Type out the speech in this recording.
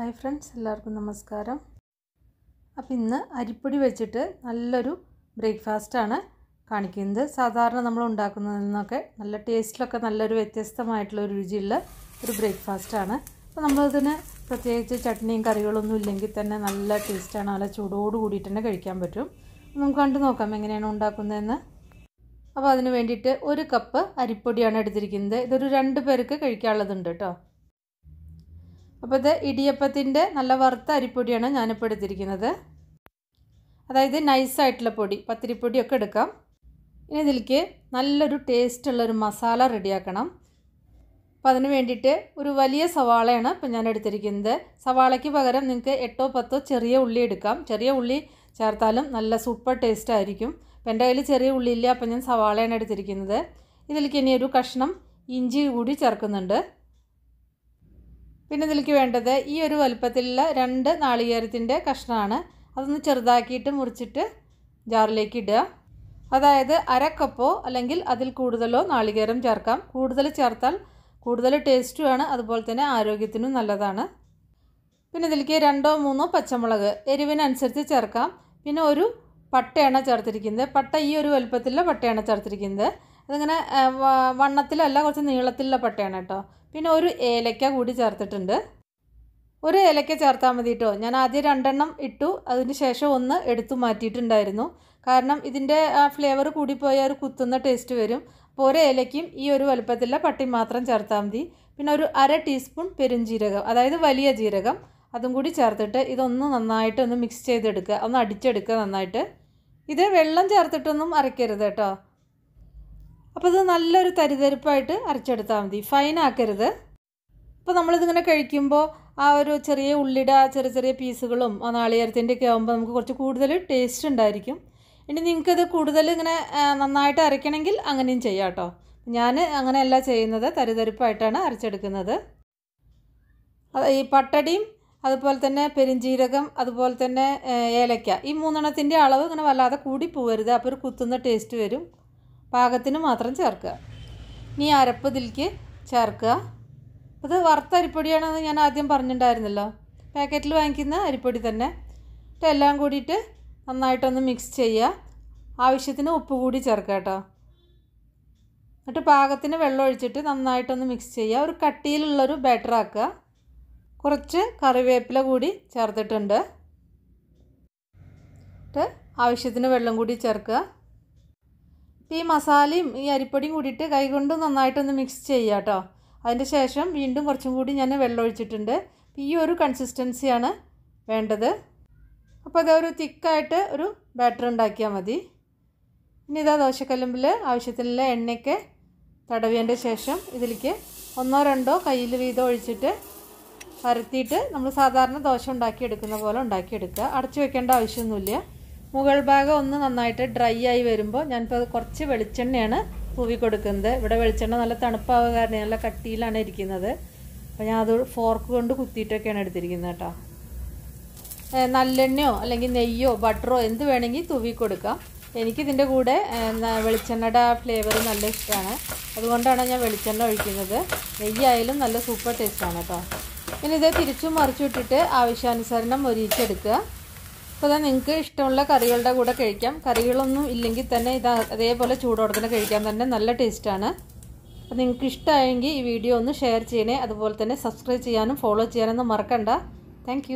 hi friends എല്ലാവർക്കും നമസ്കാരം അപ്പോൾ ഇന്ന് അരിപ്പൊടി വെച്ചിട്ട് നല്ലൊരു ബ്രേക്ക്ഫാസ്റ്റാണ് കാണിക്കുന്നത് സാധാരണ നമ്മൾ ഉണ്ടാക്കുന്നതിൽ നിന്നൊക്കെ നല്ല ടേസ്റ്റിലൊക്കെ നല്ലൊരു വ്യത്യസ്തമായിട്ടുള്ള ഒരു രുചിയുള്ള ഒരു ബ്രേക്ക്ഫാസ്റ്റാണ് അപ്പോൾ നമ്മളതിന് പ്രത്യേകിച്ച് ചട്നിയും കറികളൊന്നും ഇല്ലെങ്കിൽ തന്നെ നല്ല ടേസ്റ്റാണ് നല്ല ചൂടോട് കൂടിയിട്ട് തന്നെ കഴിക്കാൻ പറ്റും നമുക്ക് കണ്ടു നോക്കാം എങ്ങനെയാണ് ഉണ്ടാക്കുന്നതെന്ന് അപ്പോൾ അതിന് വേണ്ടിയിട്ട് ഒരു കപ്പ് അരിപ്പൊടിയാണ് എടുത്തിരിക്കുന്നത് ഇതൊരു രണ്ട് പേർക്ക് കഴിക്കാനുള്ളതുണ്ട് കേട്ടോ അപ്പോൾ ഇത് ഇടിയപ്പത്തിൻ്റെ നല്ല വറുത്ത അരിപ്പൊടിയാണ് ഞാനിപ്പോൾ എടുത്തിരിക്കുന്നത് അതായത് നൈസായിട്ടുള്ള പൊടി പത്തിരിപ്പൊടിയൊക്കെ എടുക്കാം ഇനി ഇതിലേക്ക് നല്ലൊരു ടേസ്റ്റുള്ളൊരു മസാല റെഡിയാക്കണം അപ്പോൾ അതിന് വേണ്ടിയിട്ട് ഒരു വലിയ സവാളയാണ് ഇപ്പം ഞാൻ എടുത്തിരിക്കുന്നത് സവാളയ്ക്ക് പകരം നിങ്ങൾക്ക് എട്ടോ പത്തോ ചെറിയ ഉള്ളി എടുക്കാം ചെറിയ ഉള്ളി ചേർത്താലും നല്ല സൂപ്പർ ടേസ്റ്റ് ആയിരിക്കും അപ്പം എൻ്റെ കയ്യിൽ ചെറിയ ഉള്ളി ഇല്ല അപ്പം ഞാൻ സവാളയാണ് എടുത്തിരിക്കുന്നത് ഇതിലേക്ക് ഇനി ഒരു കഷ്ണം ഇഞ്ചി കൂടി ചേർക്കുന്നുണ്ട് പിന്നെ ഇതിലേക്ക് വേണ്ടത് ഈ ഒരു വലുപ്പത്തിലുള്ള രണ്ട് നാളികേരത്തിൻ്റെ കഷ്ണമാണ് അതൊന്ന് ചെറുതാക്കിയിട്ട് മുറിച്ചിട്ട് ജാറിലേക്ക് ഇടുക അതായത് അരക്കപ്പോ അല്ലെങ്കിൽ അതിൽ കൂടുതലോ നാളികേരം ചേർക്കാം കൂടുതൽ ചേർത്താൽ കൂടുതൽ ടേസ്റ്റുമാണ് അതുപോലെ തന്നെ ആരോഗ്യത്തിനും നല്ലതാണ് പിന്നെ ഇതിലേക്ക് രണ്ടോ മൂന്നോ പച്ചമുളക് എരിവിനനുസരിച്ച് ചേർക്കാം പിന്നെ ഒരു പട്ടയാണ് ചേർത്തിരിക്കുന്നത് പട്ട ഈ ഒരു വലുപ്പത്തിലുള്ള പട്ടയാണ് ചേർത്തിരിക്കുന്നത് അതിങ്ങനെ വണ്ണത്തിലല്ല കുറച്ച് നീളത്തിലുള്ള പട്ടയാണ് കേട്ടോ പിന്നെ ഒരു ഏലക്ക കൂടി ചേർത്തിട്ടുണ്ട് ഒരു ഏലക്ക ചേർത്താൽ മതി കേട്ടോ ഞാൻ ആദ്യം രണ്ടെണ്ണം ഇട്ടു അതിന് ശേഷം ഒന്ന് എടുത്തു മാറ്റിയിട്ടുണ്ടായിരുന്നു കാരണം ഇതിൻ്റെ ആ ഫ്ലേവർ കൂടിപ്പോയാൽ ഒരു കുത്തുന്ന ടേസ്റ്റ് വരും അപ്പോൾ ഒരു ഏലയ്ക്കും ഈ ഒരു വലുപ്പത്തിലുള്ള പട്ടി മാത്രം ചേർത്താൽ മതി പിന്നെ ഒരു അര ടീസ്പൂൺ പെരുംജീരകം അതായത് വലിയ ജീരകം അതും കൂടി ചേർത്തിട്ട് ഇതൊന്ന് നന്നായിട്ട് ഒന്ന് മിക്സ് ചെയ്തെടുക്കുക ഒന്ന് അടിച്ചെടുക്കുക നന്നായിട്ട് ഇത് വെള്ളം ചേർത്തിട്ടൊന്നും അരയ്ക്കരുത് കേട്ടോ അപ്പോൾ ഇത് നല്ലൊരു തരിതരിപ്പായിട്ട് അരച്ചെടുത്താൽ മതി ഫൈൻ ആക്കരുത് അപ്പോൾ നമ്മളിതിങ്ങനെ കഴിക്കുമ്പോൾ ആ ഒരു ചെറിയ ഉള്ളിയുടെ ആ ചെറിയ ചെറിയ പീസുകളും ആ നാളികേരത്തിൻ്റെ ഒക്കെ ആകുമ്പോൾ നമുക്ക് കുറച്ച് കൂടുതൽ ടേസ്റ്റ് ഉണ്ടായിരിക്കും ഇനി നിങ്ങൾക്കത് കൂടുതൽ ഇങ്ങനെ നന്നായിട്ട് അരയ്ക്കണമെങ്കിൽ അങ്ങനെയും ചെയ്യാം കേട്ടോ ഞാൻ അങ്ങനെയല്ല ചെയ്യുന്നത് തരിതരിപ്പായിട്ടാണ് അരച്ചെടുക്കുന്നത് ഈ പട്ടടിയും അതുപോലെ തന്നെ പെരിഞ്ചീരകം അതുപോലെ തന്നെ ഏലക്ക ഈ മൂന്നെണ്ണത്തിൻ്റെ അളവ് ഇങ്ങനെ വല്ലാതെ കൂടി പോവരുത് അപ്പോൾ ഒരു കുത്തുന്ന ടേസ്റ്റ് വരും പാകത്തിന് മാത്രം ചേർക്കുക ഇനി അരപ്പ് ഇതിലേക്ക് ചേർക്കുക അത് വറുത്ത അരിപ്പൊടിയാണെന്ന് ഞാൻ ആദ്യം പറഞ്ഞിട്ടുണ്ടായിരുന്നല്ലോ പാക്കറ്റിൽ വാങ്ങിക്കുന്ന അരിപ്പൊടി തന്നെ എല്ലാം കൂടിയിട്ട് നന്നായിട്ടൊന്ന് മിക്സ് ചെയ്യുക ആവശ്യത്തിന് ഉപ്പ് കൂടി ചേർക്കുക കേട്ടോ എന്നിട്ട് പാകത്തിന് വെള്ളം ഒഴിച്ചിട്ട് നന്നായിട്ടൊന്ന് മിക്സ് ചെയ്യുക ഒരു കട്ടിയിലുള്ളൊരു ബാറ്റർ ആക്കുക കുറച്ച് കറിവേപ്പില കൂടി ചേർത്തിട്ടുണ്ട് എന്നിട്ട് ആവശ്യത്തിന് വെള്ളം കൂടി ചേർക്കുക ഈ മസാലയും ഈ അരിപ്പൊടിയും കൂടിയിട്ട് കൈകൊണ്ട് നന്നായിട്ടൊന്ന് മിക്സ് ചെയ്യുക കേട്ടോ അതിൻ്റെ ശേഷം വീണ്ടും കുറച്ചും കൂടി ഞാൻ വെള്ളം ഒഴിച്ചിട്ടുണ്ട് ഈ ഒരു കൺസിസ്റ്റൻസിയാണ് വേണ്ടത് അപ്പോൾ അതൊരു തിക്കായിട്ട് ഒരു ബാറ്റർ ഉണ്ടാക്കിയാൽ മതി ഇനി ഇതാ ദോശക്കല്ലുമ്പിൽ ആവശ്യത്തിനുള്ള എണ്ണയൊക്കെ തടവിയതിൻ്റെ ശേഷം ഇതിലേക്ക് ഒന്നോ രണ്ടോ കയ്യിൽ വീതം ഒഴിച്ചിട്ട് പരത്തിയിട്ട് നമ്മൾ സാധാരണ ദോശ ഉണ്ടാക്കിയെടുക്കുന്ന പോലെ ഉണ്ടാക്കിയെടുക്കുക അടച്ചു വെക്കേണ്ട ആവശ്യമൊന്നുമില്ല മുകൾ ഭാഗം ഒന്ന് നന്നായിട്ട് ഡ്രൈ ആയി വരുമ്പോൾ ഞാനിപ്പോൾ കുറച്ച് വെളിച്ചെണ്ണയാണ് പൂവി കൊടുക്കുന്നത് ഇവിടെ വെളിച്ചെണ്ണ നല്ല തണുപ്പാവുക കാരണം നല്ല കട്ടിയിലാണ് ഇരിക്കുന്നത് അപ്പോൾ ഞാൻ അത് ഫോർക്ക് കൊണ്ട് കുത്തിയിട്ടൊക്കെയാണ് എടുത്തിരിക്കുന്നത് കേട്ടോ നല്ലെണ്ണയോ അല്ലെങ്കിൽ നെയ്യോ ബട്ടറോ എന്ത് വേണമെങ്കിൽ തൂവി കൊടുക്കാം എനിക്കിതിൻ്റെ കൂടെ വെളിച്ചെണ്ണയുടെ ഫ്ലേവർ നല്ല ഇഷ്ടമാണ് അതുകൊണ്ടാണ് ഞാൻ വെളിച്ചെണ്ണ ഒഴിക്കുന്നത് നെയ്യായാലും നല്ല സൂപ്പർ ടേസ്റ്റാണ് കേട്ടോ ഇനി ഇത് തിരിച്ചും മറിച്ചിട്ടിട്ട് ആവശ്യാനുസരണം ഒരിച്ചെടുക്കുക അപ്പോൾ അതാ നിങ്ങൾക്ക് ഇഷ്ടമുള്ള കറികളുടെ കൂടെ കഴിക്കാം കറികളൊന്നും ഇല്ലെങ്കിൽ തന്നെ ഇത് അതേപോലെ ചൂടോടെ കഴിക്കാൻ തന്നെ നല്ല ടേസ്റ്റാണ് അപ്പോൾ നിങ്ങൾക്ക് ഇഷ്ടമായെങ്കിൽ ഈ വീഡിയോ ഒന്ന് ഷെയർ ചെയ്യണേ അതുപോലെ തന്നെ സബ്സ്ക്രൈബ് ചെയ്യാനും ഫോളോ ചെയ്യാനൊന്നും മറക്കണ്ട താങ്ക്